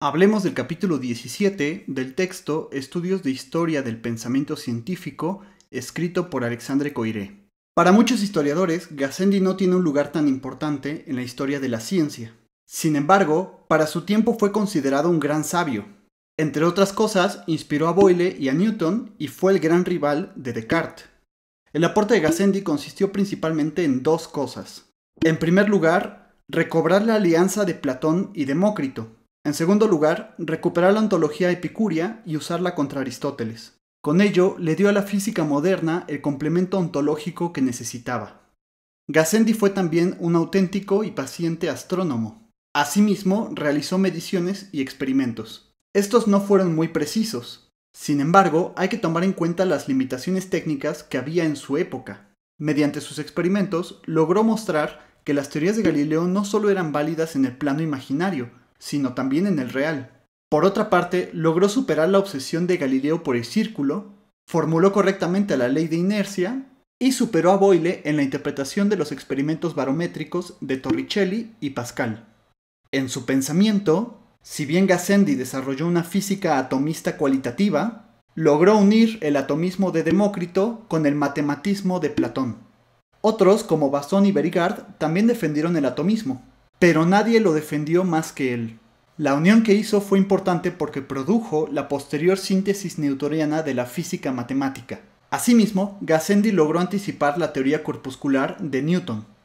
Hablemos del capítulo 17 del texto Estudios de Historia del Pensamiento Científico, escrito por Alexandre Coiré. Para muchos historiadores, Gassendi no tiene un lugar tan importante en la historia de la ciencia. Sin embargo, para su tiempo fue considerado un gran sabio. Entre otras cosas, inspiró a Boyle y a Newton y fue el gran rival de Descartes. El aporte de Gassendi consistió principalmente en dos cosas. En primer lugar, recobrar la alianza de Platón y Demócrito, en segundo lugar, recuperar la ontología epicúrea y usarla contra Aristóteles. Con ello, le dio a la física moderna el complemento ontológico que necesitaba. Gassendi fue también un auténtico y paciente astrónomo. Asimismo, realizó mediciones y experimentos. Estos no fueron muy precisos. Sin embargo, hay que tomar en cuenta las limitaciones técnicas que había en su época. Mediante sus experimentos, logró mostrar que las teorías de Galileo no solo eran válidas en el plano imaginario, sino también en el real. Por otra parte, logró superar la obsesión de Galileo por el círculo, formuló correctamente la ley de inercia y superó a Boyle en la interpretación de los experimentos barométricos de Torricelli y Pascal. En su pensamiento, si bien Gassendi desarrolló una física atomista cualitativa, logró unir el atomismo de Demócrito con el matematismo de Platón. Otros, como Basón y Berigard, también defendieron el atomismo, pero nadie lo defendió más que él. La unión que hizo fue importante porque produjo la posterior síntesis newtoniana de la física matemática. Asimismo, Gassendi logró anticipar la teoría corpuscular de Newton,